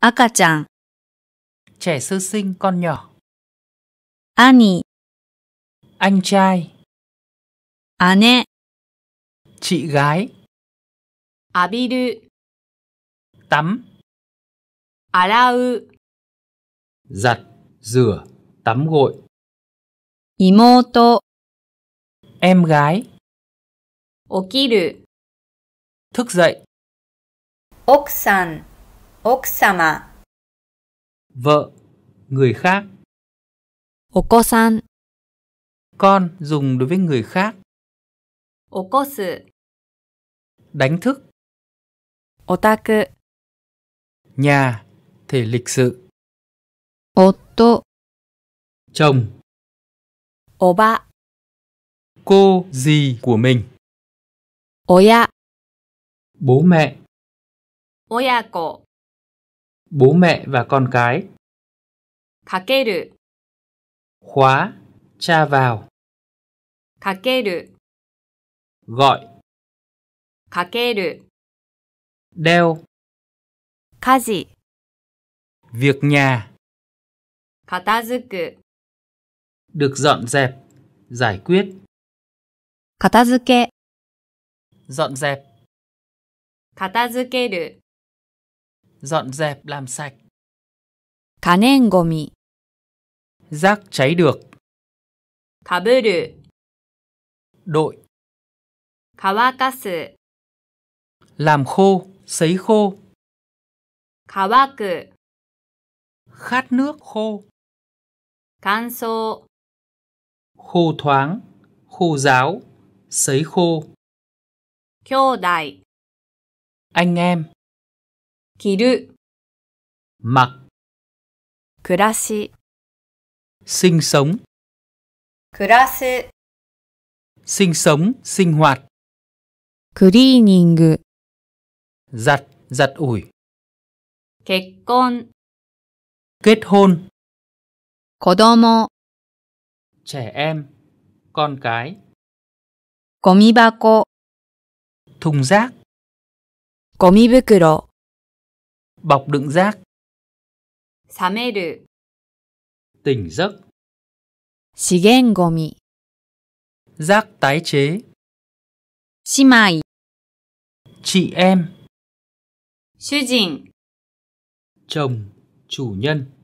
赤ちゃん trẻ sơ sinh con nhỏ ani, anh trai ane, chị gái abiru, tắm arau, giặt rửa tắm gội imoto, em gái okiru, thức dậy 奥さん Oksama Vợ Người khác Okosan Con dùng đối với người khác Okosu Đánh thức Otaku Nhà Thể lịch sự Otto Chồng Oba Cô gì của mình Oya Bố mẹ Oyako bố mẹ và con cái. Kakeru. Khóa, tra vào. Kakeru. Gọi. Kakeru. Đeo. Kaji. Việc nhà. Katazuku. Được dọn dẹp, giải quyết. Katazuke. Dọn dẹp. Katazukeru dọn dẹp làm sạch. 가nengomi rác cháy được. 가부류 đội. kawakasu làm khô, sấy khô. kawaku khát nước khô. kanso khô thoáng, khô ráo, sấy khô. Kyodai anh em mặc, 暮らし sinh sống 暮らす sinh sống, sinh hoạt クリーニング giặt, giặt ủi 結婚 kết hôn 子供 trẻ em, con cái ゴミ箱 thùng rác ゴミ袋 bọc đựng rác. 잠에르 tỉnh giấc. 資源ゴミ rác tái chế. 姉妹 chị em, 主人 chồng, chủ nhân.